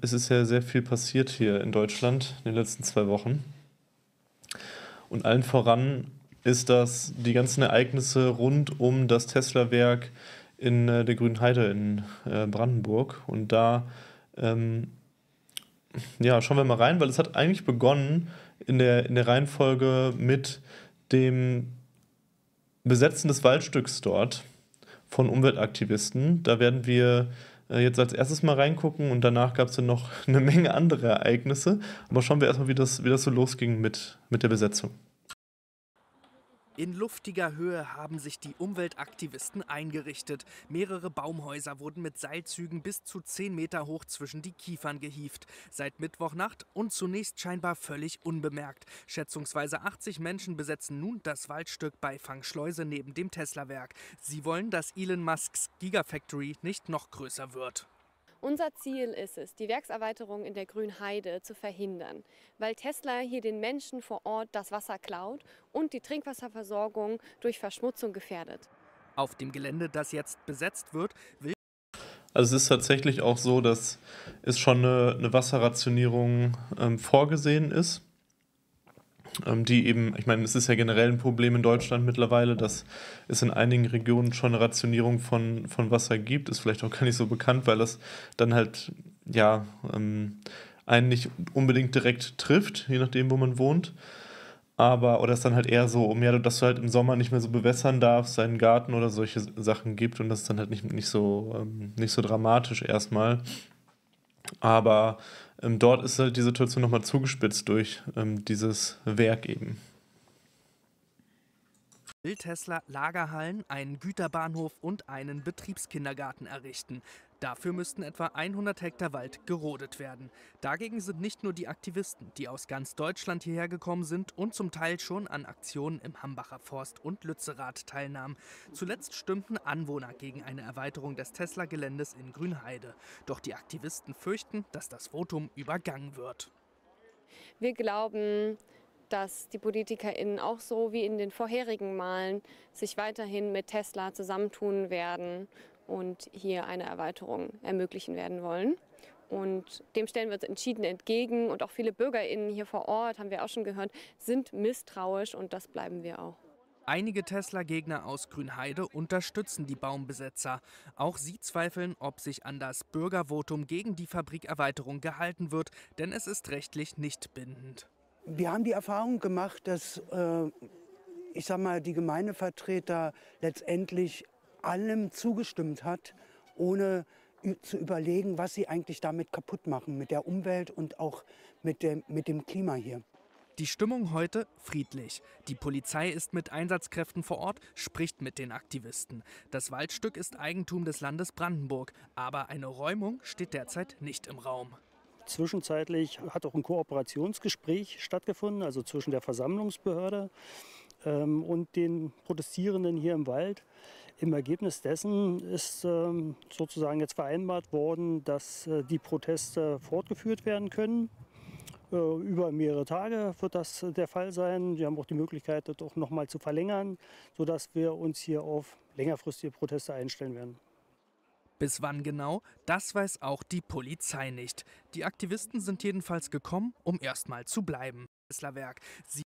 es ist ja sehr viel passiert hier in Deutschland in den letzten zwei Wochen. Und allen voran ist das die ganzen Ereignisse rund um das Tesla-Werk in äh, der Grünen Heide in äh, Brandenburg. Und da ähm, ja, schauen wir mal rein, weil es hat eigentlich begonnen in der, in der Reihenfolge mit dem Besetzen des Waldstücks dort von Umweltaktivisten. Da werden wir äh, jetzt als erstes mal reingucken und danach gab es dann noch eine Menge andere Ereignisse. Aber schauen wir erstmal, wie das, wie das so losging mit, mit der Besetzung. In luftiger Höhe haben sich die Umweltaktivisten eingerichtet. Mehrere Baumhäuser wurden mit Seilzügen bis zu 10 Meter hoch zwischen die Kiefern gehieft. Seit Mittwochnacht und zunächst scheinbar völlig unbemerkt. Schätzungsweise 80 Menschen besetzen nun das Waldstück bei Fangschleuse neben dem Tesla-Werk. Sie wollen, dass Elon Musks Gigafactory nicht noch größer wird. Unser Ziel ist es, die Werkserweiterung in der Grünheide zu verhindern, weil Tesla hier den Menschen vor Ort das Wasser klaut und die Trinkwasserversorgung durch Verschmutzung gefährdet. Auf dem Gelände, das jetzt besetzt wird, will also es ist tatsächlich auch so, dass es schon eine, eine Wasserrationierung ähm, vorgesehen ist. Ähm, die eben, ich meine, es ist ja generell ein Problem in Deutschland mittlerweile, dass es in einigen Regionen schon eine Rationierung von, von Wasser gibt, ist vielleicht auch gar nicht so bekannt, weil das dann halt, ja, ähm, einen nicht unbedingt direkt trifft, je nachdem, wo man wohnt. Aber, oder es dann halt eher so, um ja, dass du halt im Sommer nicht mehr so bewässern darfst, seinen Garten oder solche Sachen gibt und das dann halt nicht, nicht, so, ähm, nicht so dramatisch erstmal. Aber ähm, dort ist halt die Situation nochmal zugespitzt durch ähm, dieses Werk eben. Will Tesla Lagerhallen, einen Güterbahnhof und einen Betriebskindergarten errichten. Dafür müssten etwa 100 Hektar Wald gerodet werden. Dagegen sind nicht nur die Aktivisten, die aus ganz Deutschland hierher gekommen sind und zum Teil schon an Aktionen im Hambacher Forst und Lützerath teilnahmen. Zuletzt stimmten Anwohner gegen eine Erweiterung des Tesla-Geländes in Grünheide. Doch die Aktivisten fürchten, dass das Votum übergangen wird. Wir glauben, dass die PolitikerInnen auch so wie in den vorherigen Malen sich weiterhin mit Tesla zusammentun werden und hier eine Erweiterung ermöglichen werden wollen. Und dem stellen wir uns entschieden entgegen. Und auch viele BürgerInnen hier vor Ort, haben wir auch schon gehört, sind misstrauisch und das bleiben wir auch. Einige Tesla-Gegner aus Grünheide unterstützen die Baumbesetzer. Auch sie zweifeln, ob sich an das Bürgervotum gegen die Fabrikerweiterung gehalten wird, denn es ist rechtlich nicht bindend. Wir haben die Erfahrung gemacht, dass äh, ich sag mal, die Gemeindevertreter letztendlich allem zugestimmt hat, ohne zu überlegen, was sie eigentlich damit kaputt machen, mit der Umwelt und auch mit dem, mit dem Klima hier. Die Stimmung heute friedlich. Die Polizei ist mit Einsatzkräften vor Ort, spricht mit den Aktivisten. Das Waldstück ist Eigentum des Landes Brandenburg, aber eine Räumung steht derzeit nicht im Raum. Zwischenzeitlich hat auch ein Kooperationsgespräch stattgefunden, also zwischen der Versammlungsbehörde ähm, und den Protestierenden hier im Wald. Im Ergebnis dessen ist ähm, sozusagen jetzt vereinbart worden, dass äh, die Proteste fortgeführt werden können. Äh, über mehrere Tage wird das der Fall sein. Wir haben auch die Möglichkeit, das auch nochmal zu verlängern, sodass wir uns hier auf längerfristige Proteste einstellen werden. Bis wann genau, das weiß auch die Polizei nicht. Die Aktivisten sind jedenfalls gekommen, um erstmal zu bleiben. Sie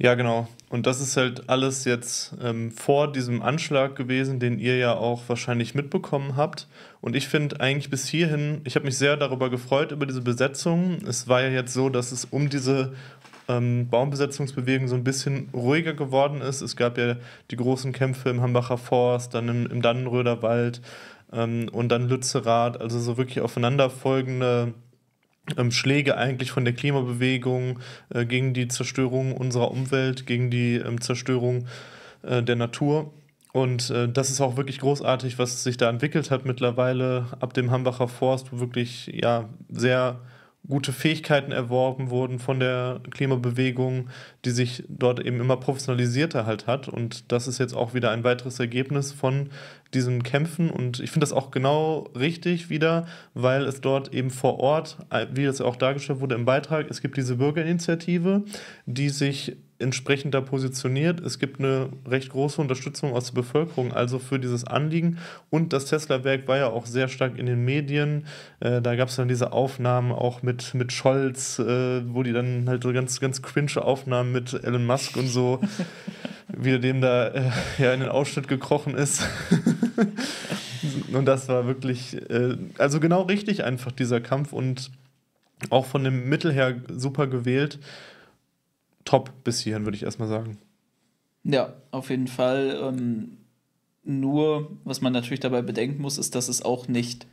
ja, genau. Und das ist halt alles jetzt ähm, vor diesem Anschlag gewesen, den ihr ja auch wahrscheinlich mitbekommen habt. Und ich finde eigentlich bis hierhin, ich habe mich sehr darüber gefreut, über diese Besetzung. Es war ja jetzt so, dass es um diese ähm, Baumbesetzungsbewegung so ein bisschen ruhiger geworden ist. Es gab ja die großen Kämpfe im Hambacher Forst, dann im, im Dannenröder Wald ähm, und dann Lützerath, also so wirklich aufeinanderfolgende ähm, Schläge eigentlich von der Klimabewegung äh, gegen die Zerstörung unserer Umwelt, gegen die ähm, Zerstörung äh, der Natur. Und äh, das ist auch wirklich großartig, was sich da entwickelt hat mittlerweile ab dem Hambacher Forst, wo wirklich ja sehr gute Fähigkeiten erworben wurden von der Klimabewegung, die sich dort eben immer professionalisierter halt hat. Und das ist jetzt auch wieder ein weiteres Ergebnis von diesen Kämpfen. Und ich finde das auch genau richtig wieder, weil es dort eben vor Ort, äh, wie das auch dargestellt wurde im Beitrag, es gibt diese Bürgerinitiative, die sich entsprechend da positioniert. Es gibt eine recht große Unterstützung aus der Bevölkerung, also für dieses Anliegen. Und das Tesla-Werk war ja auch sehr stark in den Medien. Äh, da gab es dann diese Aufnahmen auch mit, mit Scholz, äh, wo die dann halt so ganz, ganz cringe Aufnahmen mit Elon Musk und so, wie er dem da äh, ja in den Ausschnitt gekrochen ist. und das war wirklich, äh, also genau richtig einfach dieser Kampf und auch von dem Mittel her super gewählt top bis hierhin, würde ich erstmal sagen. Ja, auf jeden Fall. Ähm, nur, was man natürlich dabei bedenken muss, ist, dass es auch nicht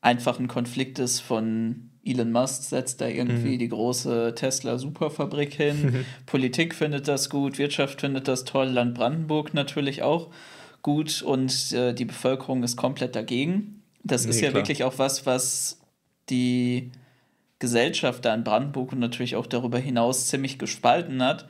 einfach ein Konflikt ist von Elon Musk setzt da irgendwie mhm. die große Tesla-Superfabrik hin. Politik findet das gut, Wirtschaft findet das toll, Land Brandenburg natürlich auch gut und äh, die Bevölkerung ist komplett dagegen. Das nee, ist ja klar. wirklich auch was, was die Gesellschaft da in Brandenburg und natürlich auch darüber hinaus ziemlich gespalten hat.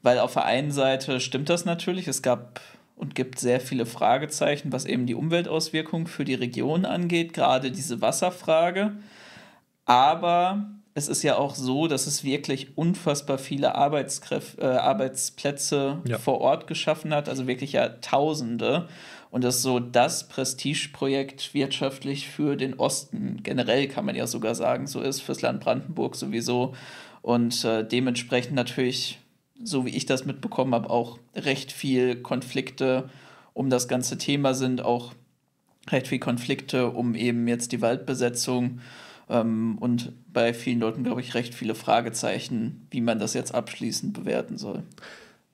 Weil auf der einen Seite stimmt das natürlich, es gab und gibt sehr viele Fragezeichen, was eben die Umweltauswirkung für die Region angeht, gerade diese Wasserfrage. Aber es ist ja auch so, dass es wirklich unfassbar viele Arbeitskräf äh, Arbeitsplätze ja. vor Ort geschaffen hat, also wirklich ja Tausende und das ist so das Prestigeprojekt wirtschaftlich für den Osten generell, kann man ja sogar sagen, so ist fürs Land Brandenburg sowieso und äh, dementsprechend natürlich, so wie ich das mitbekommen habe, auch recht viel Konflikte um das ganze Thema sind, auch recht viel Konflikte um eben jetzt die Waldbesetzung ähm, und bei vielen Leuten, glaube ich, recht viele Fragezeichen, wie man das jetzt abschließend bewerten soll.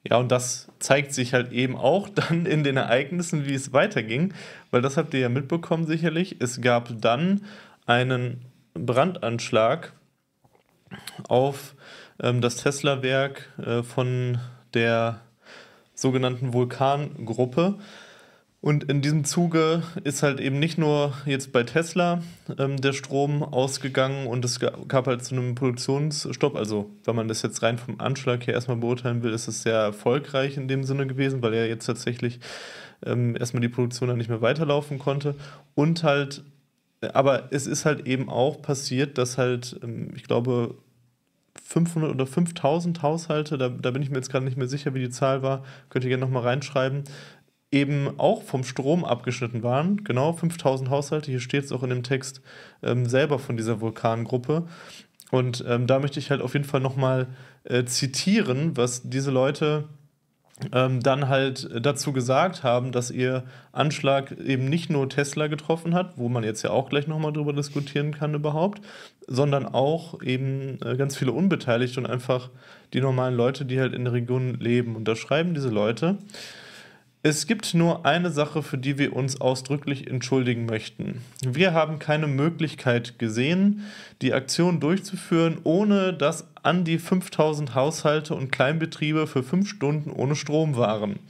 Ja, und das zeigt sich halt eben auch dann in den Ereignissen, wie es weiterging, weil das habt ihr ja mitbekommen sicherlich. Es gab dann einen Brandanschlag auf ähm, das Tesla-Werk äh, von der sogenannten Vulkangruppe. Und in diesem Zuge ist halt eben nicht nur jetzt bei Tesla ähm, der Strom ausgegangen und es gab halt zu so einem Produktionsstopp. Also, wenn man das jetzt rein vom Anschlag her erstmal beurteilen will, ist es sehr erfolgreich in dem Sinne gewesen, weil ja jetzt tatsächlich ähm, erstmal die Produktion dann nicht mehr weiterlaufen konnte. Und halt, aber es ist halt eben auch passiert, dass halt, ähm, ich glaube, 500 oder 5000 Haushalte, da, da bin ich mir jetzt gerade nicht mehr sicher, wie die Zahl war, könnt ihr gerne nochmal reinschreiben, eben auch vom Strom abgeschnitten waren. Genau, 5000 Haushalte, hier steht es auch in dem Text ähm, selber von dieser Vulkangruppe. Und ähm, da möchte ich halt auf jeden Fall nochmal äh, zitieren, was diese Leute ähm, dann halt dazu gesagt haben, dass ihr Anschlag eben nicht nur Tesla getroffen hat, wo man jetzt ja auch gleich nochmal drüber diskutieren kann überhaupt, sondern auch eben äh, ganz viele Unbeteiligte und einfach die normalen Leute, die halt in der Region leben. Und da schreiben diese Leute, es gibt nur eine Sache, für die wir uns ausdrücklich entschuldigen möchten. Wir haben keine Möglichkeit gesehen, die Aktion durchzuführen, ohne dass an die 5000 Haushalte und Kleinbetriebe für fünf Stunden ohne Strom waren.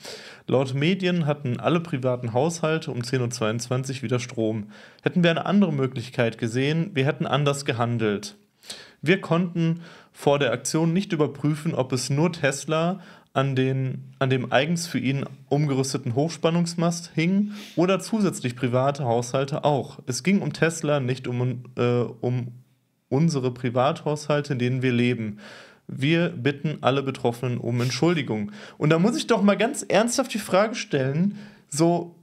Laut Medien hatten alle privaten Haushalte um 10.22 Uhr wieder Strom. Hätten wir eine andere Möglichkeit gesehen, wir hätten anders gehandelt. Wir konnten vor der Aktion nicht überprüfen, ob es nur Tesla an, den, an dem eigens für ihn umgerüsteten Hochspannungsmast hingen oder zusätzlich private Haushalte auch. Es ging um Tesla, nicht um, äh, um unsere Privathaushalte, in denen wir leben. Wir bitten alle Betroffenen um Entschuldigung. Und da muss ich doch mal ganz ernsthaft die Frage stellen, so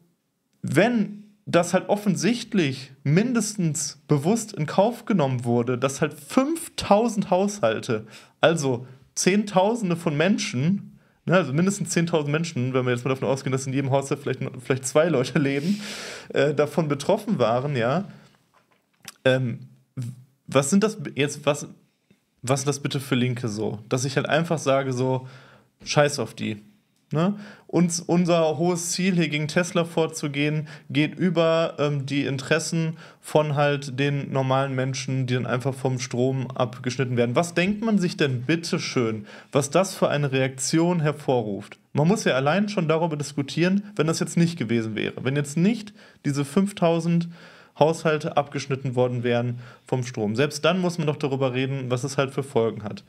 wenn das halt offensichtlich mindestens bewusst in Kauf genommen wurde, dass halt 5000 Haushalte, also Zehntausende von Menschen ja, ne, also mindestens 10.000 Menschen, wenn wir jetzt mal davon ausgehen, dass in jedem Haushalt vielleicht, vielleicht zwei Leute leben, äh, davon betroffen waren, ja. Ähm, was sind das jetzt, was, was ist das bitte für Linke so? Dass ich halt einfach sage, so, scheiß auf die. Ne? Uns, unser hohes Ziel, hier gegen Tesla vorzugehen, geht über ähm, die Interessen von halt den normalen Menschen, die dann einfach vom Strom abgeschnitten werden. Was denkt man sich denn bitte schön, was das für eine Reaktion hervorruft? Man muss ja allein schon darüber diskutieren, wenn das jetzt nicht gewesen wäre. Wenn jetzt nicht diese 5000 Haushalte abgeschnitten worden wären vom Strom. Selbst dann muss man doch darüber reden, was es halt für Folgen hat.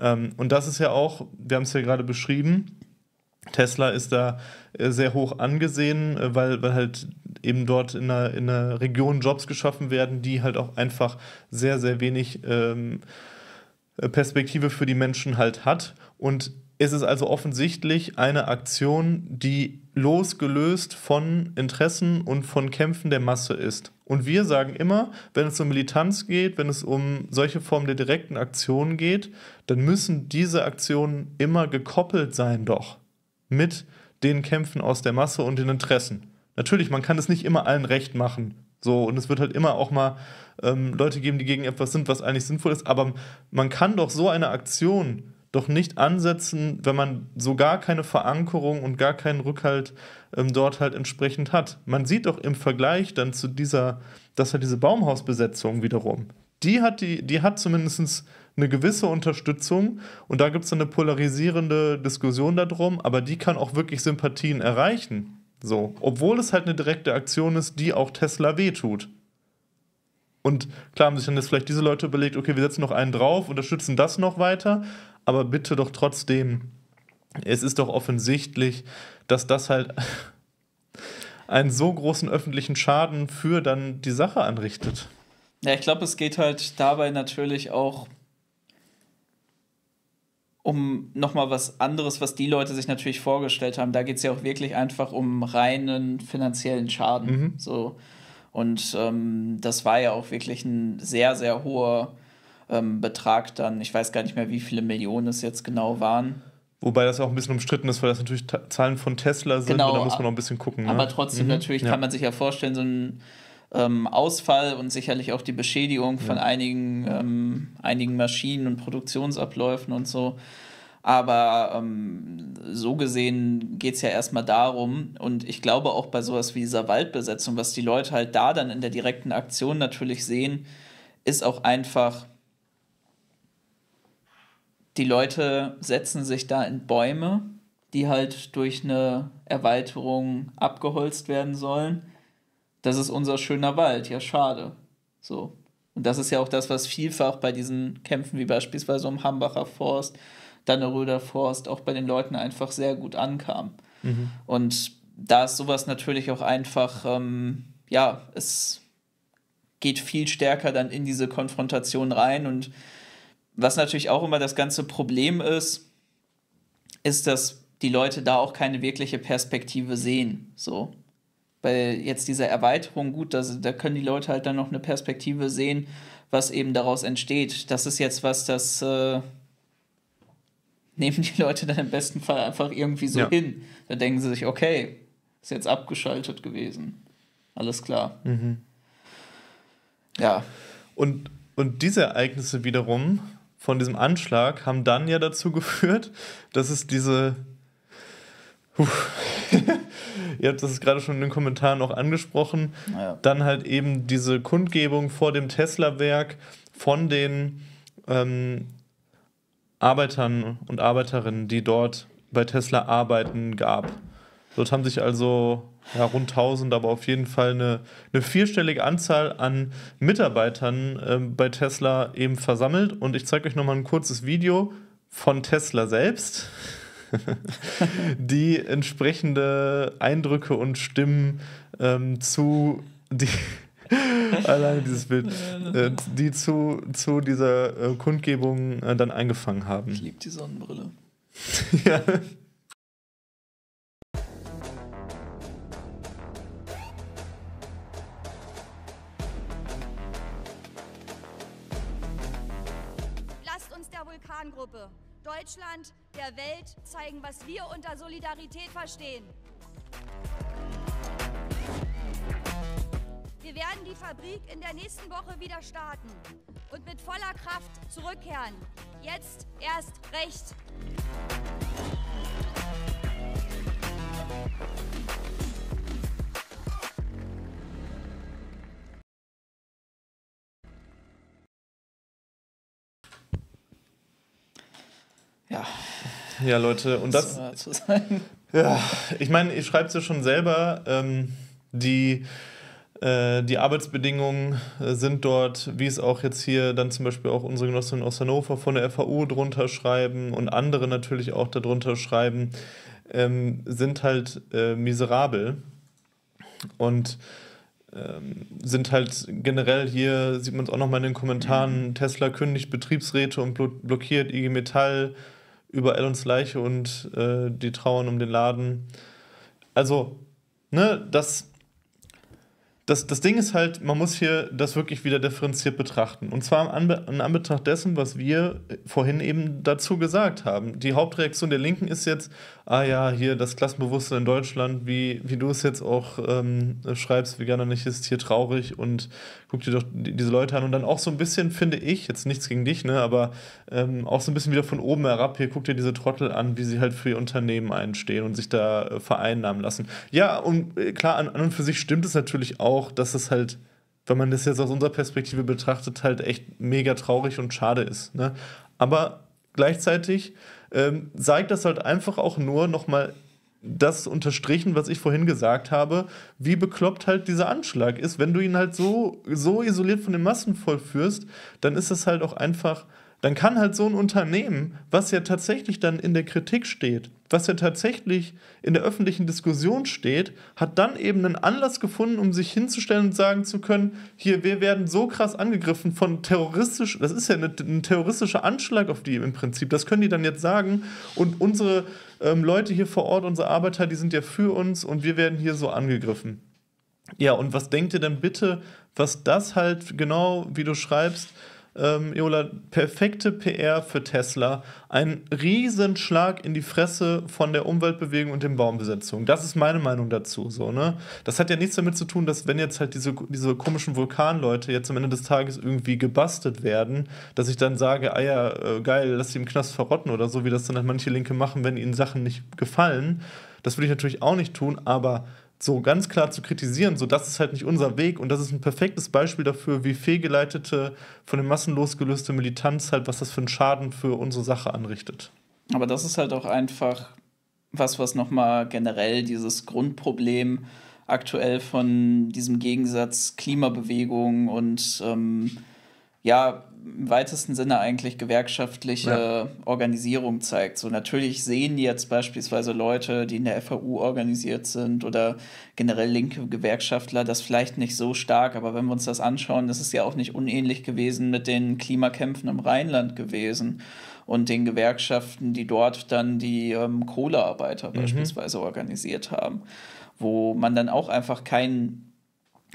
Ähm, und das ist ja auch, wir haben es ja gerade beschrieben, Tesla ist da äh, sehr hoch angesehen, äh, weil, weil halt eben dort in einer, in einer Region Jobs geschaffen werden, die halt auch einfach sehr, sehr wenig ähm, äh, Perspektive für die Menschen halt hat. Und es ist also offensichtlich eine Aktion, die losgelöst von Interessen und von Kämpfen der Masse ist. Und wir sagen immer, wenn es um Militanz geht, wenn es um solche Formen der direkten Aktionen geht, dann müssen diese Aktionen immer gekoppelt sein doch mit den Kämpfen aus der Masse und den Interessen. Natürlich, man kann es nicht immer allen recht machen. So, und es wird halt immer auch mal ähm, Leute geben, die gegen etwas sind, was eigentlich sinnvoll ist. Aber man kann doch so eine Aktion doch nicht ansetzen, wenn man so gar keine Verankerung und gar keinen Rückhalt ähm, dort halt entsprechend hat. Man sieht doch im Vergleich dann zu dieser, dass halt diese Baumhausbesetzung wiederum, die hat die, die hat zumindestens eine gewisse Unterstützung und da gibt es eine polarisierende Diskussion darum, aber die kann auch wirklich Sympathien erreichen. So, obwohl es halt eine direkte Aktion ist, die auch Tesla wehtut. Und klar haben sich dann jetzt vielleicht diese Leute überlegt, okay, wir setzen noch einen drauf, unterstützen das noch weiter, aber bitte doch trotzdem, es ist doch offensichtlich, dass das halt einen so großen öffentlichen Schaden für dann die Sache anrichtet. Ja, ich glaube, es geht halt dabei natürlich auch um nochmal was anderes, was die Leute sich natürlich vorgestellt haben. Da geht es ja auch wirklich einfach um reinen finanziellen Schaden. Mhm. So. Und ähm, das war ja auch wirklich ein sehr, sehr hoher ähm, Betrag dann. Ich weiß gar nicht mehr, wie viele Millionen es jetzt genau waren. Wobei das auch ein bisschen umstritten ist, weil das natürlich Ta Zahlen von Tesla sind genau, und da muss man noch ein bisschen gucken. Ne? Aber ne? trotzdem, mhm. natürlich ja. kann man sich ja vorstellen, so ein ähm, Ausfall und sicherlich auch die Beschädigung von einigen, ähm, einigen Maschinen und Produktionsabläufen und so. Aber ähm, so gesehen geht es ja erstmal darum, und ich glaube auch bei sowas wie dieser Waldbesetzung, was die Leute halt da dann in der direkten Aktion natürlich sehen, ist auch einfach, die Leute setzen sich da in Bäume, die halt durch eine Erweiterung abgeholzt werden sollen das ist unser schöner Wald, ja, schade. So. Und das ist ja auch das, was vielfach bei diesen Kämpfen, wie beispielsweise um Hambacher Forst, Danneröder Forst, auch bei den Leuten einfach sehr gut ankam. Mhm. Und da ist sowas natürlich auch einfach, ähm, ja, es geht viel stärker dann in diese Konfrontation rein. Und was natürlich auch immer das ganze Problem ist, ist, dass die Leute da auch keine wirkliche Perspektive sehen. So bei jetzt dieser Erweiterung gut, dass, da können die Leute halt dann noch eine Perspektive sehen, was eben daraus entsteht. Das ist jetzt was, das äh, nehmen die Leute dann im besten Fall einfach irgendwie so ja. hin. Da denken sie sich, okay, ist jetzt abgeschaltet gewesen. Alles klar. Mhm. Ja. Und, und diese Ereignisse wiederum von diesem Anschlag haben dann ja dazu geführt, dass es diese. ihr habt das gerade schon in den Kommentaren auch angesprochen, naja. dann halt eben diese Kundgebung vor dem Tesla-Werk von den ähm, Arbeitern und Arbeiterinnen, die dort bei Tesla arbeiten, gab. Dort haben sich also ja, rund 1000, aber auf jeden Fall eine, eine vierstellige Anzahl an Mitarbeitern äh, bei Tesla eben versammelt. Und ich zeige euch nochmal ein kurzes Video von Tesla selbst. die entsprechende Eindrücke und Stimmen ähm, zu die alleine dieses Bild, äh, die zu, zu dieser äh, Kundgebung äh, dann eingefangen haben. Ich liebe die Sonnenbrille. ja. Deutschland, der Welt zeigen, was wir unter Solidarität verstehen. Wir werden die Fabrik in der nächsten Woche wieder starten und mit voller Kraft zurückkehren. Jetzt erst recht. Ja, Leute, und das. Zu sein. Ja, ich meine, ihr schreibt es ja schon selber. Ähm, die, äh, die Arbeitsbedingungen äh, sind dort, wie es auch jetzt hier dann zum Beispiel auch unsere Genossinnen aus Hannover von der FAU drunter schreiben und andere natürlich auch darunter schreiben, ähm, sind halt äh, miserabel. Und ähm, sind halt generell hier, sieht man es auch nochmal in den Kommentaren, mhm. Tesla kündigt Betriebsräte und blockiert IG Metall, über Ellens Leiche und äh, die Trauern um den Laden. Also, ne, das das, das Ding ist halt, man muss hier das wirklich wieder differenziert betrachten. Und zwar in Anbetracht dessen, was wir äh, vorhin eben dazu gesagt haben. Die Hauptreaktion der Linken ist jetzt, ah ja, hier das Klassenbewusstsein in Deutschland, wie, wie du es jetzt auch ähm, schreibst, Veganer nicht ist hier traurig und guck dir doch diese Leute an. Und dann auch so ein bisschen, finde ich, jetzt nichts gegen dich, ne, aber ähm, auch so ein bisschen wieder von oben herab, hier guck dir diese Trottel an, wie sie halt für ihr Unternehmen einstehen und sich da äh, vereinnahmen lassen. Ja, und äh, klar, an, an und für sich stimmt es natürlich auch auch, dass es halt, wenn man das jetzt aus unserer Perspektive betrachtet, halt echt mega traurig und schade ist. Ne? Aber gleichzeitig ähm, zeigt das halt einfach auch nur nochmal das unterstrichen, was ich vorhin gesagt habe, wie bekloppt halt dieser Anschlag ist. Wenn du ihn halt so, so isoliert von den Massen vollführst, dann ist das halt auch einfach dann kann halt so ein Unternehmen, was ja tatsächlich dann in der Kritik steht, was ja tatsächlich in der öffentlichen Diskussion steht, hat dann eben einen Anlass gefunden, um sich hinzustellen und sagen zu können, hier, wir werden so krass angegriffen von terroristisch, das ist ja eine, ein terroristischer Anschlag auf die im Prinzip, das können die dann jetzt sagen und unsere ähm, Leute hier vor Ort, unsere Arbeiter, die sind ja für uns und wir werden hier so angegriffen. Ja, und was denkt ihr denn bitte, was das halt genau, wie du schreibst, ähm, Eola, perfekte PR für Tesla. Ein Riesenschlag in die Fresse von der Umweltbewegung und den Baumbesetzungen. Das ist meine Meinung dazu. So, ne? Das hat ja nichts damit zu tun, dass wenn jetzt halt diese, diese komischen Vulkanleute jetzt am Ende des Tages irgendwie gebastelt werden, dass ich dann sage, ah ja, äh, geil, lass sie im Knast verrotten oder so, wie das dann halt manche Linke machen, wenn ihnen Sachen nicht gefallen. Das würde ich natürlich auch nicht tun, aber so ganz klar zu kritisieren, so das ist halt nicht unser Weg und das ist ein perfektes Beispiel dafür, wie fehlgeleitete, von den Massen losgelöste Militanz halt, was das für einen Schaden für unsere Sache anrichtet. Aber das ist halt auch einfach was, was nochmal generell dieses Grundproblem aktuell von diesem Gegensatz Klimabewegung und ähm, ja, im weitesten Sinne eigentlich gewerkschaftliche ja. Organisierung zeigt. So natürlich sehen jetzt beispielsweise Leute, die in der FAU organisiert sind oder generell linke Gewerkschaftler, das vielleicht nicht so stark, aber wenn wir uns das anschauen, das ist ja auch nicht unähnlich gewesen mit den Klimakämpfen im Rheinland gewesen und den Gewerkschaften, die dort dann die ähm, Kohlearbeiter mhm. beispielsweise organisiert haben, wo man dann auch einfach keinen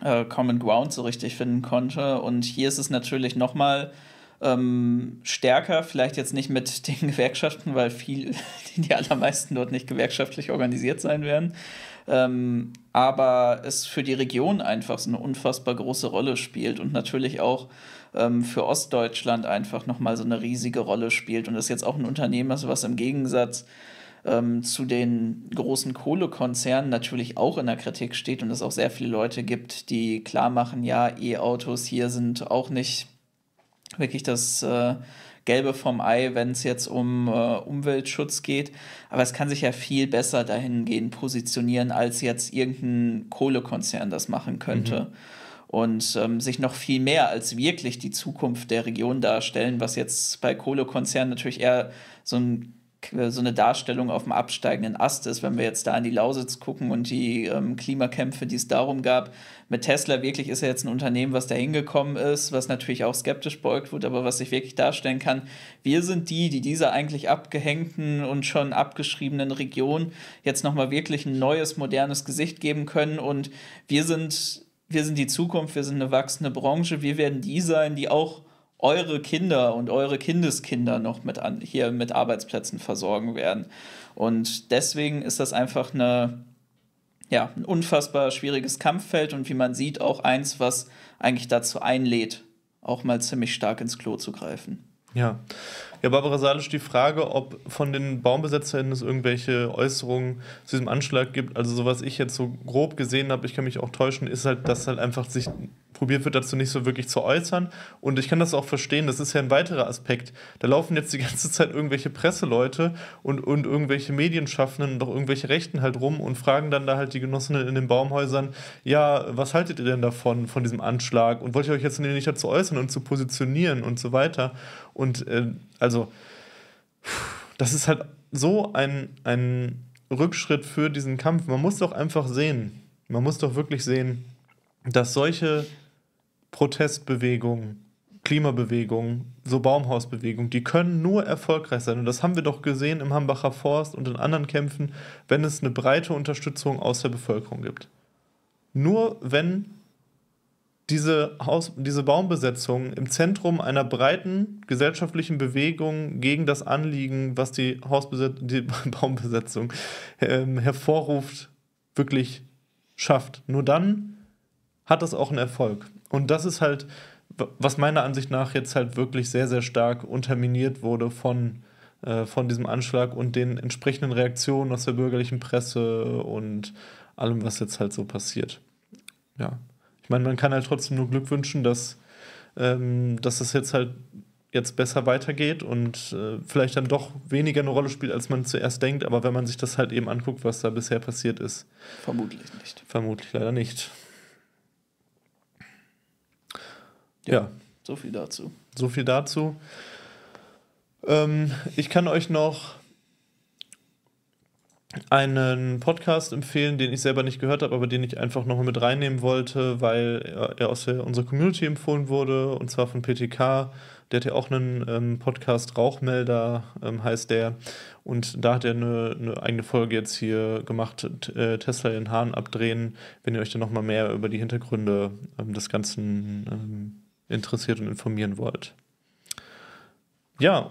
äh, Common Ground so richtig finden konnte. Und hier ist es natürlich nochmal ähm, stärker, vielleicht jetzt nicht mit den Gewerkschaften, weil viel, die allermeisten dort nicht gewerkschaftlich organisiert sein werden. Ähm, aber es für die Region einfach so eine unfassbar große Rolle spielt und natürlich auch ähm, für Ostdeutschland einfach nochmal so eine riesige Rolle spielt und das jetzt auch ein Unternehmen ist, was im Gegensatz ähm, zu den großen Kohlekonzernen natürlich auch in der Kritik steht und es auch sehr viele Leute gibt, die klar machen, ja, E-Autos hier sind auch nicht wirklich das äh, Gelbe vom Ei, wenn es jetzt um äh, Umweltschutz geht. Aber es kann sich ja viel besser dahingehend positionieren, als jetzt irgendein Kohlekonzern das machen könnte. Mhm. Und ähm, sich noch viel mehr als wirklich die Zukunft der Region darstellen, was jetzt bei Kohlekonzernen natürlich eher so ein äh, so eine Darstellung auf dem absteigenden Ast ist, wenn wir jetzt da an die Lausitz gucken und die ähm, Klimakämpfe, die es darum gab. Mit Tesla wirklich ist er jetzt ein Unternehmen, was da hingekommen ist, was natürlich auch skeptisch beugt wird, aber was sich wirklich darstellen kann. Wir sind die, die dieser eigentlich abgehängten und schon abgeschriebenen Region jetzt nochmal wirklich ein neues, modernes Gesicht geben können und wir sind, wir sind die Zukunft, wir sind eine wachsende Branche, wir werden die sein, die auch eure Kinder und eure Kindeskinder noch mit an, hier mit Arbeitsplätzen versorgen werden. Und deswegen ist das einfach eine, ja, ein unfassbar schwieriges Kampffeld und wie man sieht, auch eins, was eigentlich dazu einlädt, auch mal ziemlich stark ins Klo zu greifen. Ja. Ja, Barbara Salisch, die Frage, ob von den BaumbesetzerInnen es irgendwelche Äußerungen zu diesem Anschlag gibt. Also, so was ich jetzt so grob gesehen habe, ich kann mich auch täuschen, ist halt, dass halt einfach sich probiert wird, dazu nicht so wirklich zu äußern. Und ich kann das auch verstehen, das ist ja ein weiterer Aspekt. Da laufen jetzt die ganze Zeit irgendwelche Presseleute und, und irgendwelche Medienschaffenden und auch irgendwelche Rechten halt rum und fragen dann da halt die Genossinnen in den Baumhäusern, ja, was haltet ihr denn davon, von diesem Anschlag? Und wollt ihr euch jetzt nicht dazu äußern und zu positionieren und so weiter? Und äh, also, das ist halt so ein, ein Rückschritt für diesen Kampf. Man muss doch einfach sehen, man muss doch wirklich sehen, dass solche Protestbewegung, Klimabewegung, so Baumhausbewegung, die können nur erfolgreich sein. Und das haben wir doch gesehen im Hambacher Forst und in anderen Kämpfen, wenn es eine breite Unterstützung aus der Bevölkerung gibt. Nur wenn diese, Haus, diese Baumbesetzung im Zentrum einer breiten gesellschaftlichen Bewegung gegen das Anliegen, was die, Hausbeset die Baumbesetzung äh, hervorruft, wirklich schafft. Nur dann hat das auch einen Erfolg. Und das ist halt, was meiner Ansicht nach jetzt halt wirklich sehr, sehr stark unterminiert wurde von, äh, von diesem Anschlag und den entsprechenden Reaktionen aus der bürgerlichen Presse und allem, was jetzt halt so passiert. Ja. Ich meine, man kann halt trotzdem nur Glück wünschen, dass, ähm, dass es jetzt halt jetzt besser weitergeht und äh, vielleicht dann doch weniger eine Rolle spielt, als man zuerst denkt. Aber wenn man sich das halt eben anguckt, was da bisher passiert ist. Vermutlich nicht. Vermutlich leider nicht. Ja, ja. So viel dazu. So viel dazu. Ähm, ich kann euch noch einen Podcast empfehlen, den ich selber nicht gehört habe, aber den ich einfach nochmal mit reinnehmen wollte, weil er aus der, unserer Community empfohlen wurde, und zwar von PTK. Der hat ja auch einen ähm, Podcast, Rauchmelder ähm, heißt der. Und da hat er eine, eine eigene Folge jetzt hier gemacht, äh, Tesla den Hahn abdrehen, wenn ihr euch dann nochmal mehr über die Hintergründe ähm, des ganzen ähm, interessiert und informieren wollt. Ja,